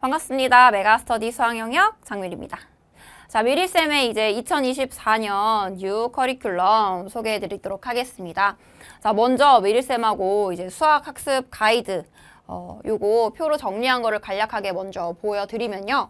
반갑습니다. 메가스터디 수학영역 장미리입니다. 자, 미리쌤의 이제 2024년 유 커리큘럼 소개해 드리도록 하겠습니다. 자, 먼저 미리쌤하고 이제 수학 학습 가이드 어, 요거 표로 정리한 거를 간략하게 먼저 보여드리면요.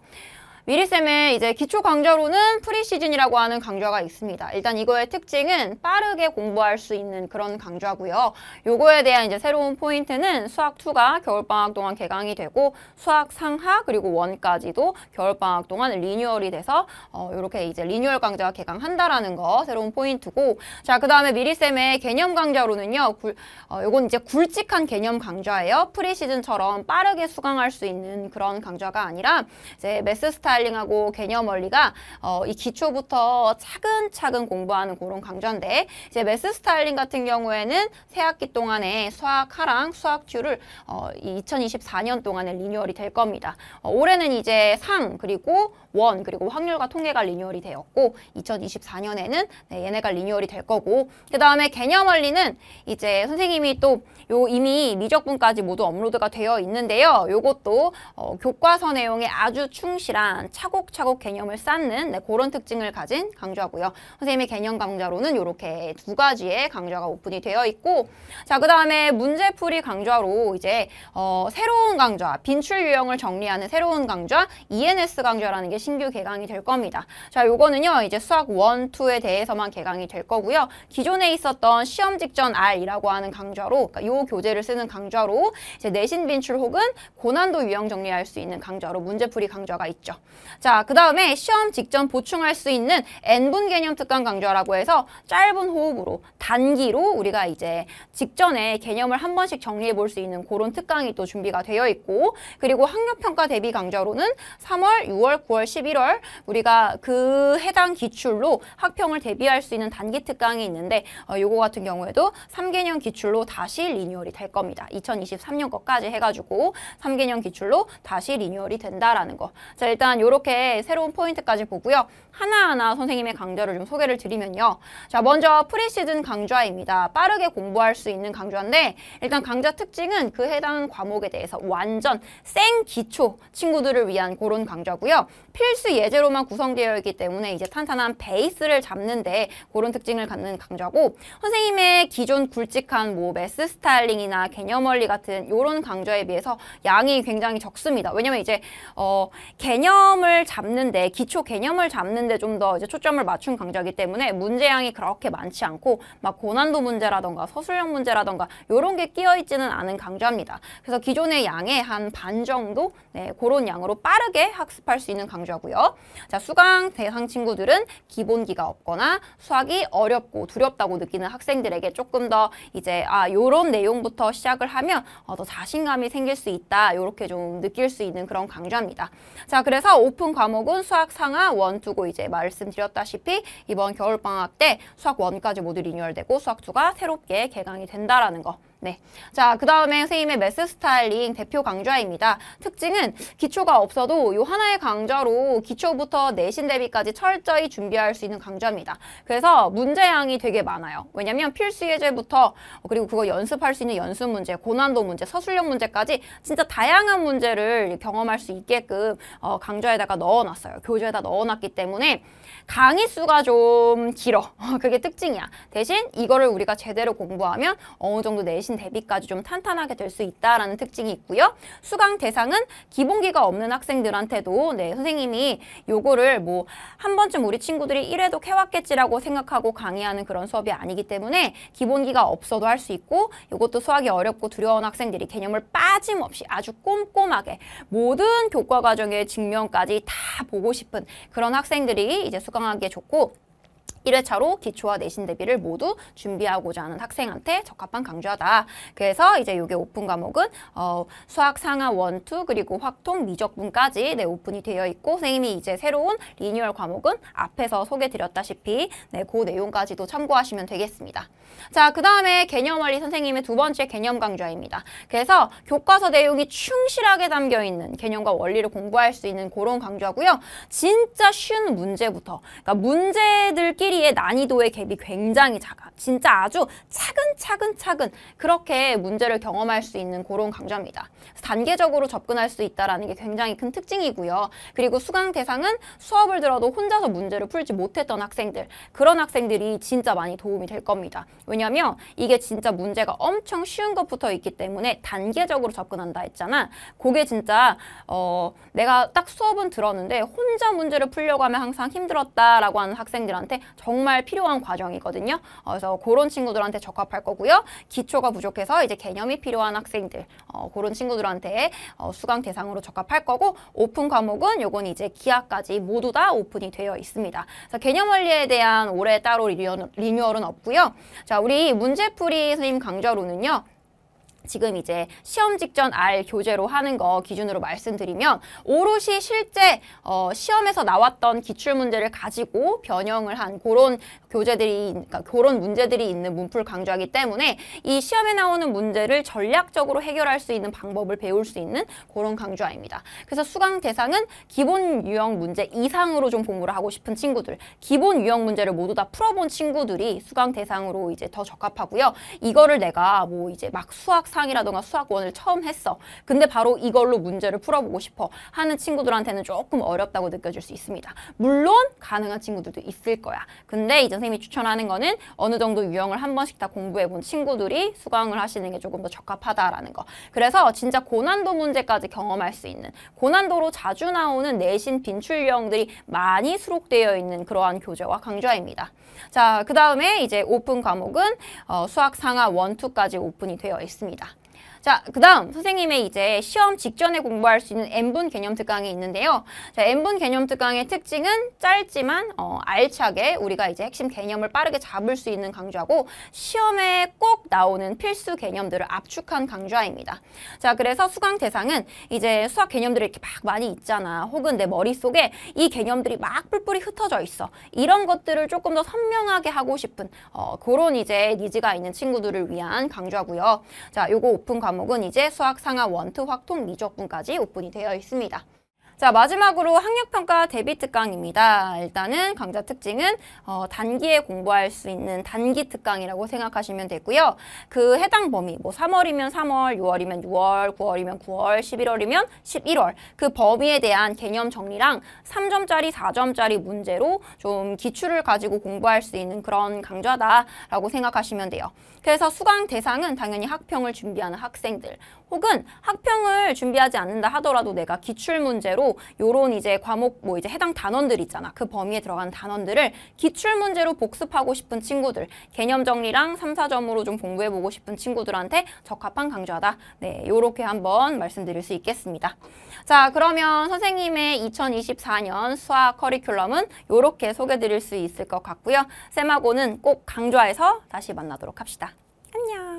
미리쌤의 이제 기초 강좌로는 프리시즌이라고 하는 강좌가 있습니다. 일단 이거의 특징은 빠르게 공부할 수 있는 그런 강좌고요. 요거에 대한 이제 새로운 포인트는 수학2가 겨울방학 동안 개강이 되고 수학 상하 그리고 원까지도 겨울방학 동안 리뉴얼이 돼서 어, 이렇게 이제 리뉴얼 강좌가 개강한다라는 거 새로운 포인트고 자그 다음에 미리쌤의 개념 강좌로는요. 굴, 어, 요건 이제 굵직한 개념 강좌예요. 프리시즌처럼 빠르게 수강할 수 있는 그런 강좌가 아니라 이제 메스 스타일 스타일링하고 개념 원리가 어, 이 기초부터 차근차근 공부하는 그런 강좌인데 이제 매스 스타일링 같은 경우에는 새 학기 동안에 수학 하랑 수학 큐를 어, 2024년 동안에 리뉴얼이 될 겁니다. 어, 올해는 이제 상 그리고 원 그리고 확률과 통계가 리뉴얼이 되었고 2024년에는 네, 얘네가 리뉴얼이 될 거고 그 다음에 개념 원리는 이제 선생님이 또 요 이미 미적분까지 모두 업로드가 되어 있는데요. 요것도 어, 교과서 내용에 아주 충실한 하지 차곡차곡 개념을 쌓는 네, 그런 특징을 가진 강좌고요. 선생님의 개념 강좌로는 이렇게 두 가지의 강좌가 오픈이 되어 있고 자 그다음에 문제풀이 강좌로 이제 어, 새로운 강좌, 빈출 유형을 정리하는 새로운 강좌 ENS 강좌라는 게 신규 개강이 될 겁니다. 자 요거는요 이제 수학 1, 2에 대해서만 개강이 될 거고요. 기존에 있었던 시험 직전 R이라고 하는 강좌로 그러니까 요 교재를 쓰는 강좌로 이제 내신 빈출 혹은 고난도 유형 정리할 수 있는 강좌로 문제풀이 강좌가 있죠. 자, 그 다음에 시험 직전 보충할 수 있는 N분 개념 특강 강좌라고 해서 짧은 호흡으로 단기로 우리가 이제 직전에 개념을 한 번씩 정리해 볼 수 있는 그런 특강이 또 준비가 되어 있고 그리고 학력평가 대비 강좌로는 3월, 6월, 9월, 11월 우리가 그 해당 기출로 학평을 대비할 수 있는 단기 특강이 있는데 어, 요거 같은 경우에도 3개년 기출로 다시 리뉴얼이 될 겁니다. 2023년 것까지 해가지고 3개년 기출로 다시 리뉴얼이 된다라는 거. 자, 일단 이렇게 새로운 포인트까지 보고요. 하나하나 선생님의 강좌를 좀 소개를 드리면요. 자, 먼저 프리시즌 강좌입니다. 빠르게 공부할 수 있는 강좌인데 일단 강좌 특징은 그 해당 과목에 대해서 완전 생 기초 친구들을 위한 그런 강좌고요. 필수 예제로만 구성되어 있기 때문에 이제 탄탄한 베이스를 잡는데 그런 특징을 갖는 강좌고 선생님의 기존 굵직한 뭐 매스 스타일링이나 개념원리 같은 이런 강좌에 비해서 양이 굉장히 적습니다. 왜냐면 이제 어 개념 개념을 잡는데 기초 개념을 잡는데 좀 더 이제 초점을 맞춘 강좌이기 때문에 문제양이 그렇게 많지 않고 막 고난도 문제라던가 서술형 문제라던가 이런 게 끼어 있지는 않은 강좌입니다. 그래서 기존의 양의 한 반 정도 네, 그런 양으로 빠르게 학습할 수 있는 강좌고요. 자 수강 대상 친구들은 기본기가 없거나 수학이 어렵고 두렵다고 느끼는 학생들에게 조금 더 이제 아 요런 내용부터 시작을 하면 어, 더 자신감이 생길 수 있다 이렇게 좀 느낄 수 있는 그런 강좌입니다. 자 그래서 오픈 과목은 수학 상하 원투고 이제 말씀드렸다시피 이번 겨울방학 때 수학 원까지 모두 리뉴얼되고 수학 투가 새롭게 개강이 된다라는 거 네. 자, 그 다음에 선생님의 메스 스타일링 대표 강좌입니다. 특징은 기초가 없어도 요 하나의 강좌로 기초부터 내신 대비까지 철저히 준비할 수 있는 강좌입니다. 그래서 문제양이 되게 많아요. 왜냐면 필수 예제부터 그리고 그거 연습할 수 있는 연습 문제, 고난도 문제, 서술형 문제까지 진짜 다양한 문제를 경험할 수 있게끔 어, 강좌에다가 넣어놨어요. 교재에다 넣어놨기 때문에 강의 수가 좀 길어. 그게 특징이야. 대신 이거를 우리가 제대로 공부하면 어느 정도 내신 대신 대비까지 좀 탄탄하게 될 수 있다라는 특징이 있고요. 수강 대상은 기본기가 없는 학생들한테도 네, 선생님이 요거를 뭐 한 번쯤 우리 친구들이 1회도 해왔겠지라고 생각하고 강의하는 그런 수업이 아니기 때문에 기본기가 없어도 할 수 있고 이것도 수학이 어렵고 두려운 학생들이 개념을 빠짐없이 아주 꼼꼼하게 모든 교과 과정의 직면까지 다 보고 싶은 그런 학생들이 이제 수강하기에 좋고 1회차로 기초와 내신 대비를 모두 준비하고자 하는 학생한테 적합한 강좌다. 그래서 이제 요게 오픈 과목은 어, 수학 상하 원투 그리고 확통 미적분까지 네, 오픈이 되어 있고 선생님이 이제 새로운 리뉴얼 과목은 앞에서 소개드렸다시피 네, 그 내용까지도 참고하시면 되겠습니다. 자, 그 다음에 개념 원리 선생님의 두 번째 개념 강좌입니다. 그래서 교과서 내용이 충실하게 담겨 있는 개념과 원리를 공부할 수 있는 그런 강좌고요. 진짜 쉬운 문제부터 그러니까 문제들끼리 코리의 난이도의 갭이 굉장히 작아. 진짜 아주 차근차근차근 그렇게 문제를 경험할 수 있는 그런 강좌입니다. 단계적으로 접근할 수 있다는 게 굉장히 큰 특징이고요. 그리고 수강 대상은 수업을 들어도 혼자서 문제를 풀지 못했던 학생들 그런 학생들이 진짜 많이 도움이 될 겁니다. 왜냐하면 이게 진짜 문제가 엄청 쉬운 것부터 있기 때문에 단계적으로 접근한다 했잖아. 그게 진짜 어, 내가 딱 수업은 들었는데 혼자 문제를 풀려고 하면 항상 힘들었다라고 하는 학생들한테 정말 필요한 과정이거든요. 어, 그래서 그런 친구들한테 적합할 거고요. 기초가 부족해서 이제 개념이 필요한 학생들 어, 그런 친구들한테 어, 수강 대상으로 적합할 거고 오픈 과목은 요건 이제 기하까지 모두 다 오픈이 되어 있습니다. 그래서 개념 원리에 대한 올해 따로 리뉴얼은 없고요. 자, 우리 문제풀이 선생님 강좌로는요. 지금 이제 시험 직전 알 교재로 하는 거 기준으로 말씀드리면 오롯이 실제 어, 시험에서 나왔던 기출 문제를 가지고 변형을 한 그런 교재들이 그러니까 그런 문제들이 있는 문풀 강좌이기 때문에 이 시험에 나오는 문제를 전략적으로 해결할 수 있는 방법을 배울 수 있는 그런 강좌입니다. 그래서 수강 대상은 기본 유형 문제 이상으로 좀 공부를 하고 싶은 친구들, 기본 유형 문제를 모두 다 풀어본 친구들이 수강 대상으로 이제 더 적합하고요. 이거를 내가 뭐 이제 막 수학 사 수학이라던가 수학원을 처음 했어. 근데 바로 이걸로 문제를 풀어보고 싶어 하는 친구들한테는 조금 어렵다고 느껴질 수 있습니다. 물론 가능한 친구들도 있을 거야. 근데 이제 선생님이 추천하는 거는 어느 정도 유형을 한 번씩 다 공부해본 친구들이 수강을 하시는 게 조금 더 적합하다라는 거. 그래서 진짜 고난도 문제까지 경험할 수 있는 고난도로 자주 나오는 내신 빈출 유형들이 많이 수록되어 있는 그러한 교재와 강좌입니다. 자, 그 다음에 이제 오픈 과목은 어, 수학 상하 1, 2까지 오픈이 되어 있습니다. 자, 그 다음 선생님의 이제 시험 직전에 공부할 수 있는 N분 개념 특강이 있는데요. 자, N분 개념 특강의 특징은 짧지만 어, 알차게 우리가 이제 핵심 개념을 빠르게 잡을 수 있는 강좌고 시험에 꼭 나오는 필수 개념들을 압축한 강좌입니다. 자, 그래서 수강 대상은 이제 수학 개념들이 이렇게 막 많이 있잖아. 혹은 내 머릿속에 이 개념들이 막 뿔뿔이 흩어져 있어. 이런 것들을 조금 더 선명하게 하고 싶은 어, 그런 이제 니즈가 있는 친구들을 위한 강좌고요. 자, 요거 오픈 강좌 과목은 이제 수학 상하 원트 확통 미적분까지 오픈이 되어 있습니다. 자 마지막으로 학력평가 대비 특강입니다. 일단은 강좌 특징은 어, 단기에 공부할 수 있는 단기 특강이라고 생각하시면 되고요. 그 해당 범위 뭐 3월이면 3월, 6월이면 6월, 9월이면 9월, 11월이면 11월 그 범위에 대한 개념 정리랑 3점짜리, 4점짜리 문제로 좀 기출을 가지고 공부할 수 있는 그런 강좌다라고 생각하시면 돼요. 그래서 수강 대상은 당연히 학평을 준비하는 학생들 혹은 학평을 준비하지 않는다 하더라도 내가 기출 문제로 요런 이제 과목 뭐 이제 해당 단원들 있잖아. 그 범위에 들어가는 단원들을 기출 문제로 복습하고 싶은 친구들, 개념 정리랑 3, 4점으로 좀 공부해보고 싶은 친구들한테 적합한 강좌다. 네, 요렇게 한번 말씀드릴 수 있겠습니다. 자, 그러면 선생님의 2024년 수학 커리큘럼은 요렇게 소개드릴 수 있을 것 같고요. 쌤하고는 꼭 강좌에서 다시 만나도록 합시다. 안녕!